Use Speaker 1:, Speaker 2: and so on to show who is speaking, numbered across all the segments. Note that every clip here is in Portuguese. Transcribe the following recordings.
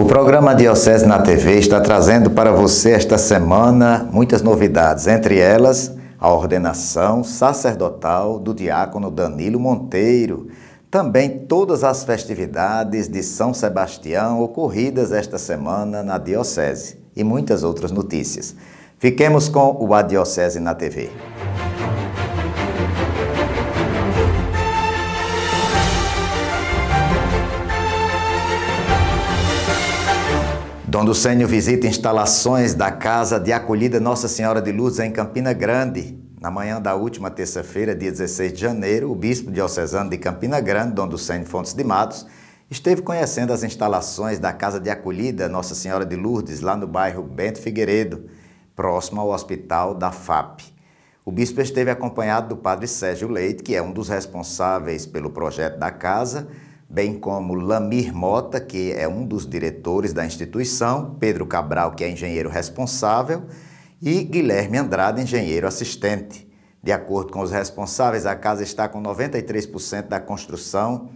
Speaker 1: O programa Diocese na TV está trazendo para você esta semana muitas novidades, entre elas a ordenação sacerdotal do diácono Danilo Monteiro, também todas as festividades de São Sebastião ocorridas esta semana na Diocese e muitas outras notícias. Fiquemos com o A Diocese na TV. Dom Dulcênio visita instalações da Casa de Acolhida Nossa Senhora de Lourdes em Campina Grande. Na manhã da última terça-feira, dia 16 de janeiro, o bispo diocesano de Campina Grande, Dom Dulcênio Fontes de Matos, esteve conhecendo as instalações da Casa de Acolhida Nossa Senhora de Lourdes, lá no bairro Bento Figueiredo, próximo ao Hospital da FAP. O bispo esteve acompanhado do padre Sérgio Leite, que é um dos responsáveis pelo projeto da casa, bem como Lamir Mota, que é um dos diretores da instituição, Pedro Cabral, que é engenheiro responsável, e Guilherme Andrade, engenheiro assistente. De acordo com os responsáveis, a casa está com 93% da construção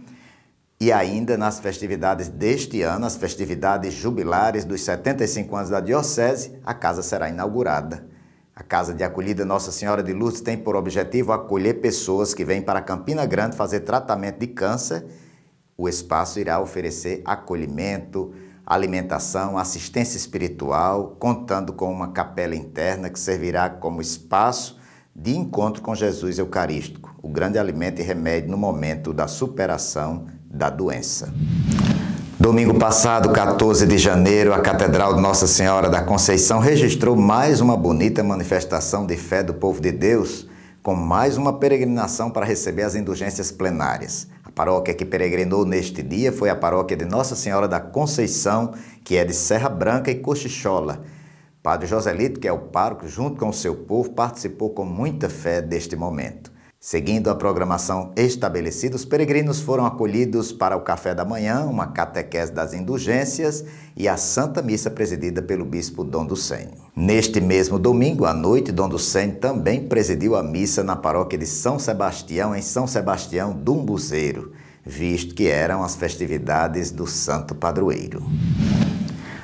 Speaker 1: e ainda nas festividades deste ano, as festividades jubilares dos 75 anos da Diocese, a casa será inaugurada. A Casa de Acolhida Nossa Senhora de Lourdes tem por objetivo acolher pessoas que vêm para Campina Grande fazer tratamento de câncer o espaço irá oferecer acolhimento, alimentação, assistência espiritual, contando com uma capela interna que servirá como espaço de encontro com Jesus Eucarístico, o grande alimento e remédio no momento da superação da doença. Domingo passado, 14 de janeiro, a Catedral de Nossa Senhora da Conceição registrou mais uma bonita manifestação de fé do povo de Deus, com mais uma peregrinação para receber as indulgências plenárias paróquia que peregrinou neste dia foi a paróquia de Nossa Senhora da Conceição, que é de Serra Branca e Cochichola. Padre Joselito, que é o pároco, junto com o seu povo, participou com muita fé deste momento. Seguindo a programação estabelecida, os peregrinos foram acolhidos para o café da manhã, uma catequese das indulgências e a Santa Missa presidida pelo bispo Dom Ducenho. Neste mesmo domingo à noite, Dom Ducenho também presidiu a missa na paróquia de São Sebastião, em São Sebastião do Umbuzeiro, visto que eram as festividades do Santo Padroeiro.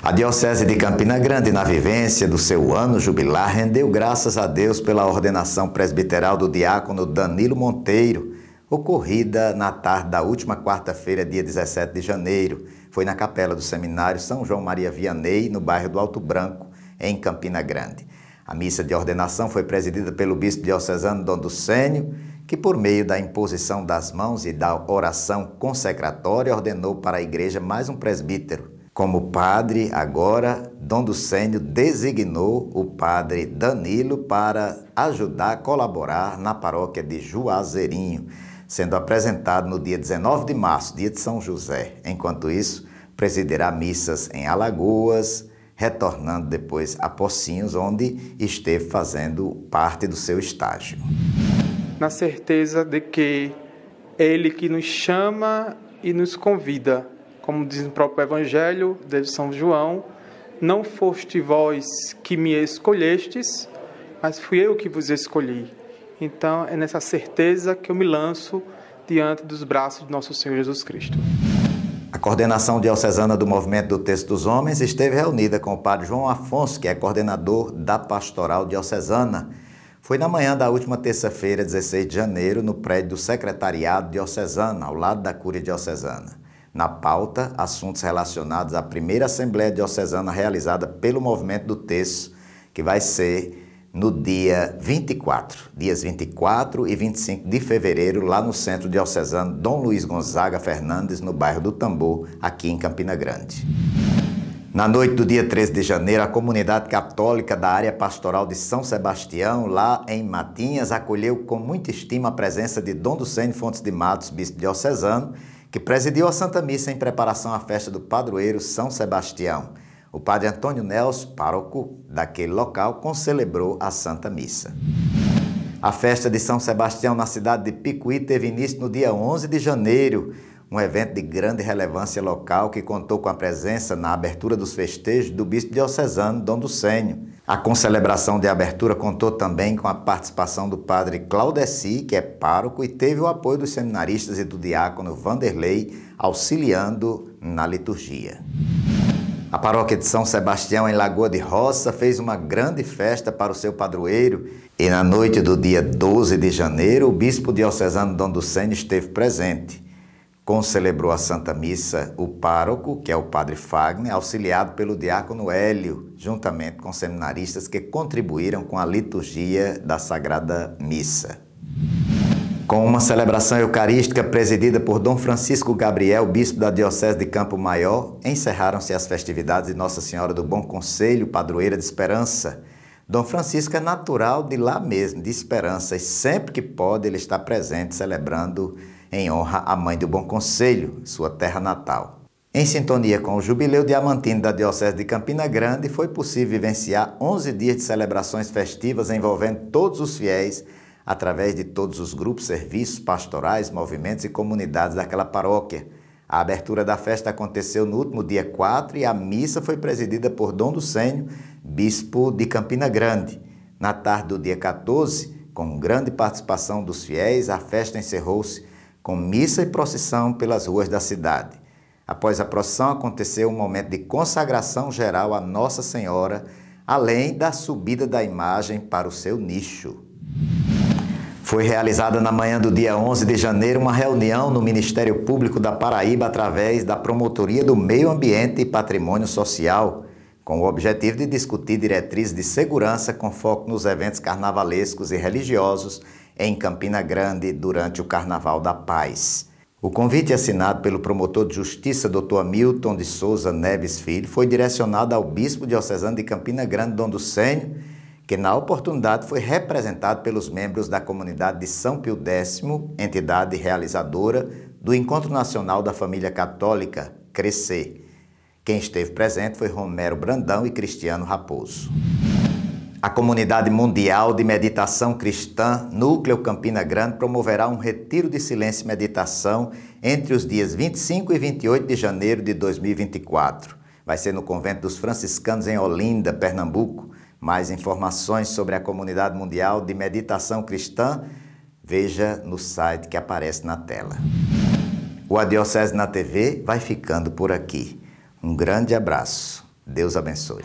Speaker 1: A Diocese de Campina Grande, na vivência do seu ano jubilar, rendeu graças a Deus pela ordenação presbiteral do diácono Danilo Monteiro, ocorrida na tarde da última quarta-feira, dia 17 de janeiro. Foi na capela do Seminário São João Maria Vianney, no bairro do Alto Branco, em Campina Grande. A missa de ordenação foi presidida pelo bispo diocesano Dom Ducênio, que por meio da imposição das mãos e da oração consecratória ordenou para a igreja mais um presbítero, como padre, agora, Dom Ducênio designou o padre Danilo para ajudar a colaborar na paróquia de Juazeirinho, sendo apresentado no dia 19 de março, dia de São José. Enquanto isso, presidirá missas em Alagoas, retornando depois a Pocinhos, onde esteve fazendo parte do seu estágio. Na certeza de que é Ele que nos chama e nos convida como diz o próprio Evangelho de São João, não foste vós que me escolhestes, mas fui eu que vos escolhi. Então é nessa certeza que eu me lanço diante dos braços de nosso Senhor Jesus Cristo. A coordenação diocesana do Movimento do Texto dos Homens esteve reunida com o padre João Afonso, que é coordenador da Pastoral Diocesana. Foi na manhã da última terça-feira, 16 de janeiro, no prédio do Secretariado Diocesano, ao lado da Cúria Diocesana. Na pauta, assuntos relacionados à primeira Assembleia Diocesana realizada pelo Movimento do Terço, que vai ser no dia 24, dias 24 e 25 de fevereiro, lá no Centro Diocesano Dom Luiz Gonzaga Fernandes, no bairro do Tambor, aqui em Campina Grande. Na noite do dia 13 de janeiro, a comunidade católica da área pastoral de São Sebastião, lá em Matinhas, acolheu com muita estima a presença de Dom Ducene Fontes de Matos, bispo diocesano, que presidiu a Santa Missa em preparação à festa do padroeiro São Sebastião. O padre Antônio Nels, pároco daquele local, concelebrou a Santa Missa. A festa de São Sebastião na cidade de Picuí teve início no dia 11 de janeiro, um evento de grande relevância local que contou com a presença na abertura dos festejos do bispo diocesano Dom Ducênio, a concelebração de abertura contou também com a participação do padre Claudeci, que é pároco, e teve o apoio dos seminaristas e do diácono Vanderlei, auxiliando na liturgia. A paróquia de São Sebastião, em Lagoa de Roça, fez uma grande festa para o seu padroeiro e na noite do dia 12 de janeiro, o bispo diocesano Dom Ducênio esteve presente. Concelebrou a Santa Missa o pároco, que é o padre Fagner, auxiliado pelo diácono Hélio, juntamente com seminaristas que contribuíram com a liturgia da Sagrada Missa. Com uma celebração eucarística presidida por Dom Francisco Gabriel, bispo da Diocese de Campo Maior, encerraram-se as festividades de Nossa Senhora do Bom Conselho, padroeira de Esperança. Dom Francisco é natural de lá mesmo, de Esperança, e sempre que pode ele está presente celebrando em honra à Mãe do Bom Conselho, sua terra natal. Em sintonia com o Jubileu Diamantino da Diocese de Campina Grande, foi possível vivenciar 11 dias de celebrações festivas envolvendo todos os fiéis, através de todos os grupos, serviços, pastorais, movimentos e comunidades daquela paróquia. A abertura da festa aconteceu no último dia 4 e a missa foi presidida por Dom Ducênio, bispo de Campina Grande. Na tarde do dia 14, com grande participação dos fiéis, a festa encerrou-se com missa e procissão pelas ruas da cidade. Após a procissão, aconteceu um momento de consagração geral à Nossa Senhora, além da subida da imagem para o seu nicho. Foi realizada na manhã do dia 11 de janeiro uma reunião no Ministério Público da Paraíba através da Promotoria do Meio Ambiente e Patrimônio Social, com o objetivo de discutir diretrizes de segurança com foco nos eventos carnavalescos e religiosos em Campina Grande durante o Carnaval da Paz. O convite assinado pelo promotor de justiça, Dr. Milton de Souza Neves Filho, foi direcionado ao bispo diocesano de Campina Grande, Dom Ducênio, que na oportunidade foi representado pelos membros da comunidade de São Pio X, entidade realizadora do Encontro Nacional da Família Católica, Crescer. Quem esteve presente foi Romero Brandão e Cristiano Raposo. A Comunidade Mundial de Meditação Cristã, Núcleo Campina Grande, promoverá um retiro de silêncio e meditação entre os dias 25 e 28 de janeiro de 2024. Vai ser no Convento dos Franciscanos, em Olinda, Pernambuco. Mais informações sobre a Comunidade Mundial de Meditação Cristã, veja no site que aparece na tela. O A Diocese na TV vai ficando por aqui. Um grande abraço. Deus abençoe.